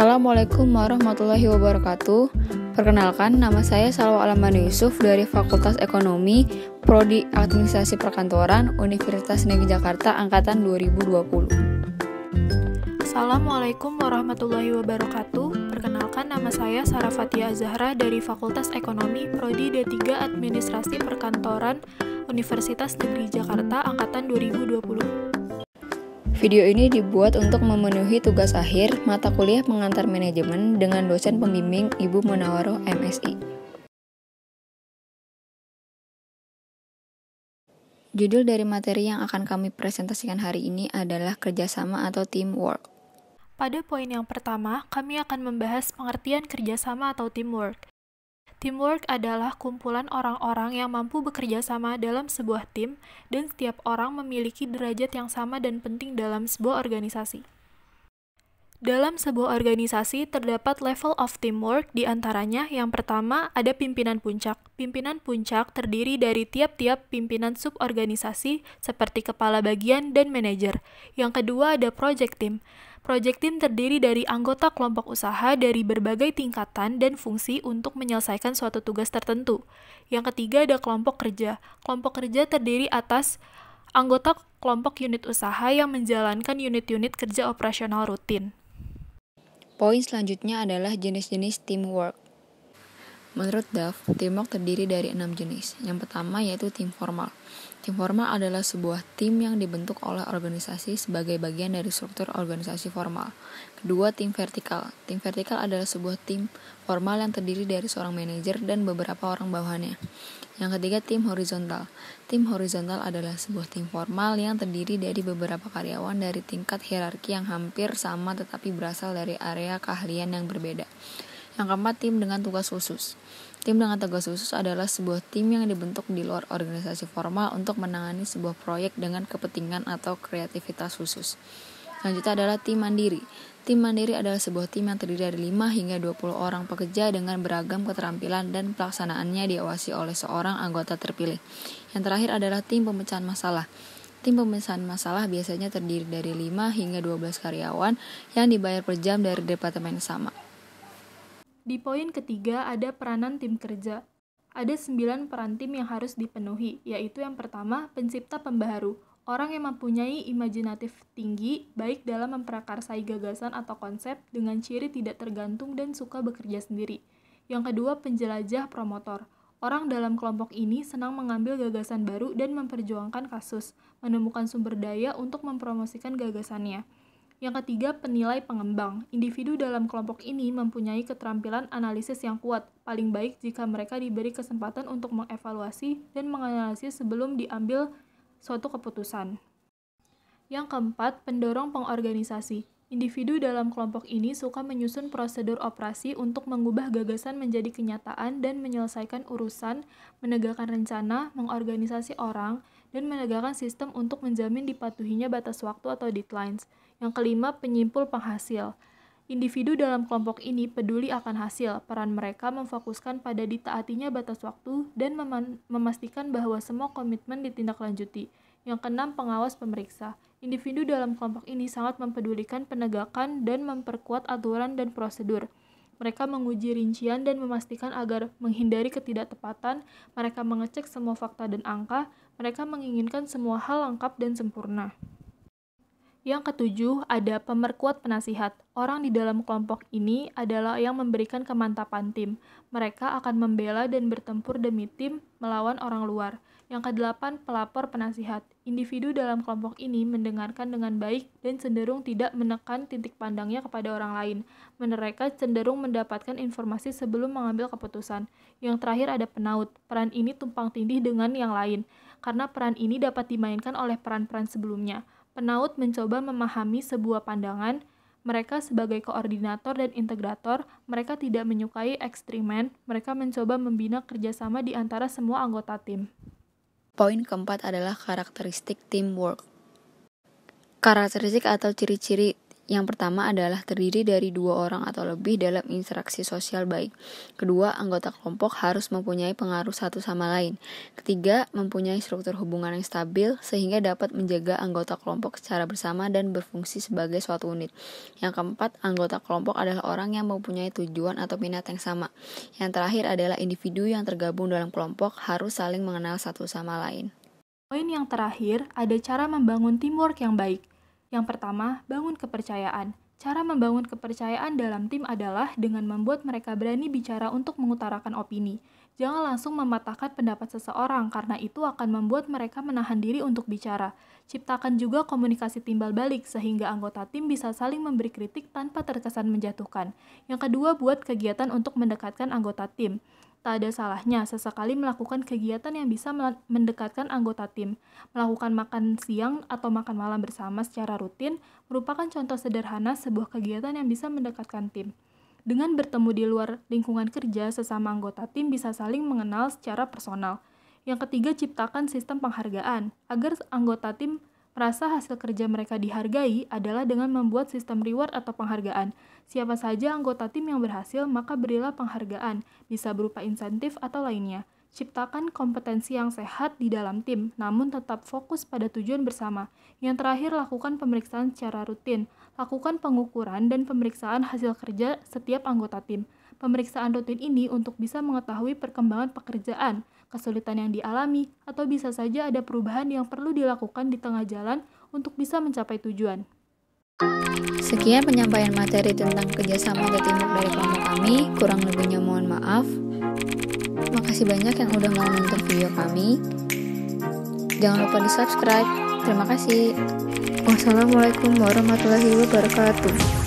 Assalamualaikum warahmatullahi wabarakatuh. Perkenalkan, nama saya Salwa Alamani Yusuf dari Fakultas Ekonomi, Prodi Administrasi Perkantoran, Universitas Negeri Jakarta Angkatan 2020. Assalamualaikum warahmatullahi wabarakatuh. Perkenalkan, nama saya Sarah Fatia Zahra dari Fakultas Ekonomi, Prodi D3 Administrasi Perkantoran, Universitas Negeri Jakarta Angkatan 2020. Video ini dibuat untuk memenuhi tugas akhir mata kuliah pengantar manajemen dengan dosen pembimbing Ibu Munawaroh MSI. Judul dari materi yang akan kami presentasikan hari ini adalah kerjasama atau teamwork. Pada poin yang pertama, kami akan membahas pengertian kerjasama atau teamwork. Teamwork adalah kumpulan orang-orang yang mampu bekerja sama dalam sebuah tim, dan setiap orang memiliki derajat yang sama dan penting dalam sebuah organisasi. Dalam sebuah organisasi terdapat level of teamwork di antaranya yang pertama ada pimpinan puncak. Pimpinan puncak terdiri dari tiap-tiap pimpinan suborganisasi seperti kepala bagian dan manajer. Yang kedua ada project team. Project team terdiri dari anggota kelompok usaha dari berbagai tingkatan dan fungsi untuk menyelesaikan suatu tugas tertentu. Yang ketiga ada kelompok kerja. Kelompok kerja terdiri atas anggota kelompok unit usaha yang menjalankan unit-unit kerja operasional rutin. Poin selanjutnya adalah jenis-jenis teamwork. Menurut Duff, teamwork terdiri dari enam jenis. Yang pertama yaitu tim formal. Tim formal adalah sebuah tim yang dibentuk oleh organisasi sebagai bagian dari struktur organisasi formal. Kedua, tim vertikal. Tim vertikal adalah sebuah tim formal yang terdiri dari seorang manajer dan beberapa orang bawahannya. Yang ketiga, tim horizontal. Tim horizontal adalah sebuah tim formal yang terdiri dari beberapa karyawan dari tingkat hierarki yang hampir sama tetapi berasal dari area keahlian yang berbeda. Yang keempat, tim dengan tugas khusus. Tim dengan tugas khusus adalah sebuah tim yang dibentuk di luar organisasi formal untuk menangani sebuah proyek dengan kepentingan atau kreativitas khusus. Selanjutnya adalah tim mandiri. Tim mandiri adalah sebuah tim yang terdiri dari 5 hingga 20 orang pekerja dengan beragam keterampilan dan pelaksanaannya diawasi oleh seorang anggota terpilih. Yang terakhir adalah tim pemecahan masalah. Tim pemecahan masalah biasanya terdiri dari 5 hingga 12 karyawan yang dibayar per jam dari departemen sama. Di poin ketiga ada peranan tim kerja. Ada sembilan peran tim yang harus dipenuhi, yaitu yang pertama, pencipta pembaharu, orang yang mempunyai imajinatif tinggi, baik dalam memprakarsai gagasan atau konsep dengan ciri tidak tergantung dan suka bekerja sendiri. Yang kedua, penjelajah promotor. Orang dalam kelompok ini senang mengambil gagasan baru dan memperjuangkan kasus, menemukan sumber daya untuk mempromosikan gagasannya. Yang ketiga, penilai pengembang. Individu dalam kelompok ini mempunyai keterampilan analisis yang kuat, paling baik jika mereka diberi kesempatan untuk mengevaluasi dan menganalisis sebelum diambil suatu keputusan. Yang keempat, pendorong pengorganisasi. Individu dalam kelompok ini suka menyusun prosedur operasi untuk mengubah gagasan menjadi kenyataan dan menyelesaikan urusan, menegakkan rencana, mengorganisasi orang, dan menegakkan sistem untuk menjamin dipatuhinya batas waktu atau deadlines. Yang kelima, penyimpul penghasil. Individu dalam kelompok ini peduli akan hasil. Peran mereka memfokuskan pada ditaatinya batas waktu dan mem memastikan bahwa semua komitmen ditindaklanjuti. Yang keenam, pengawas pemeriksa. Individu dalam kelompok ini sangat mempedulikan penegakan dan memperkuat aturan dan prosedur. Mereka menguji rincian dan memastikan agar menghindari ketidaktepatan. Mereka mengecek semua fakta dan angka. Mereka menginginkan semua hal lengkap dan sempurna. Yang ketujuh, ada pemerkuat penasihat. Orang di dalam kelompok ini adalah yang memberikan kemantapan tim. Mereka akan membela dan bertempur demi tim melawan orang luar. Yang kedelapan, pelapor penasihat. Individu dalam kelompok ini mendengarkan dengan baik dan cenderung tidak menekan titik pandangnya kepada orang lain. Mereka cenderung mendapatkan informasi sebelum mengambil keputusan. Yang terakhir ada penaut. Peran ini tumpang tindih dengan yang lain, karena peran ini dapat dimainkan oleh peran-peran sebelumnya penaut mencoba memahami sebuah pandangan, mereka sebagai koordinator dan integrator, mereka tidak menyukai ekstrimen, mereka mencoba membina kerjasama di antara semua anggota tim. Poin keempat adalah karakteristik teamwork. Karakteristik atau ciri-ciri yang pertama adalah terdiri dari dua orang atau lebih dalam interaksi sosial baik. Kedua, anggota kelompok harus mempunyai pengaruh satu sama lain. Ketiga, mempunyai struktur hubungan yang stabil sehingga dapat menjaga anggota kelompok secara bersama dan berfungsi sebagai suatu unit. Yang keempat, anggota kelompok adalah orang yang mempunyai tujuan atau minat yang sama. Yang terakhir adalah individu yang tergabung dalam kelompok harus saling mengenal satu sama lain. Poin yang terakhir, ada cara membangun teamwork yang baik. Yang pertama, bangun kepercayaan. Cara membangun kepercayaan dalam tim adalah dengan membuat mereka berani bicara untuk mengutarakan opini. Jangan langsung mematahkan pendapat seseorang, karena itu akan membuat mereka menahan diri untuk bicara. Ciptakan juga komunikasi timbal balik, sehingga anggota tim bisa saling memberi kritik tanpa terkesan menjatuhkan. Yang kedua, buat kegiatan untuk mendekatkan anggota tim. Tak ada salahnya sesekali melakukan kegiatan yang bisa mendekatkan anggota tim. Melakukan makan siang atau makan malam bersama secara rutin merupakan contoh sederhana sebuah kegiatan yang bisa mendekatkan tim. Dengan bertemu di luar lingkungan kerja, sesama anggota tim bisa saling mengenal secara personal. Yang ketiga, ciptakan sistem penghargaan agar anggota tim Merasa hasil kerja mereka dihargai adalah dengan membuat sistem reward atau penghargaan. Siapa saja anggota tim yang berhasil, maka berilah penghargaan, bisa berupa insentif atau lainnya. Ciptakan kompetensi yang sehat di dalam tim, namun tetap fokus pada tujuan bersama. Yang terakhir, lakukan pemeriksaan secara rutin. Lakukan pengukuran dan pemeriksaan hasil kerja setiap anggota tim. Pemeriksaan rutin ini untuk bisa mengetahui perkembangan pekerjaan, kesulitan yang dialami, atau bisa saja ada perubahan yang perlu dilakukan di tengah jalan untuk bisa mencapai tujuan. Sekian penyampaian materi tentang kerjasama dan Timur dari kelompok kami. Kurang lebihnya mohon maaf. Makasih banyak yang udah mau nonton video kami. Jangan lupa di subscribe. Terima kasih. Wassalamualaikum warahmatullahi wabarakatuh.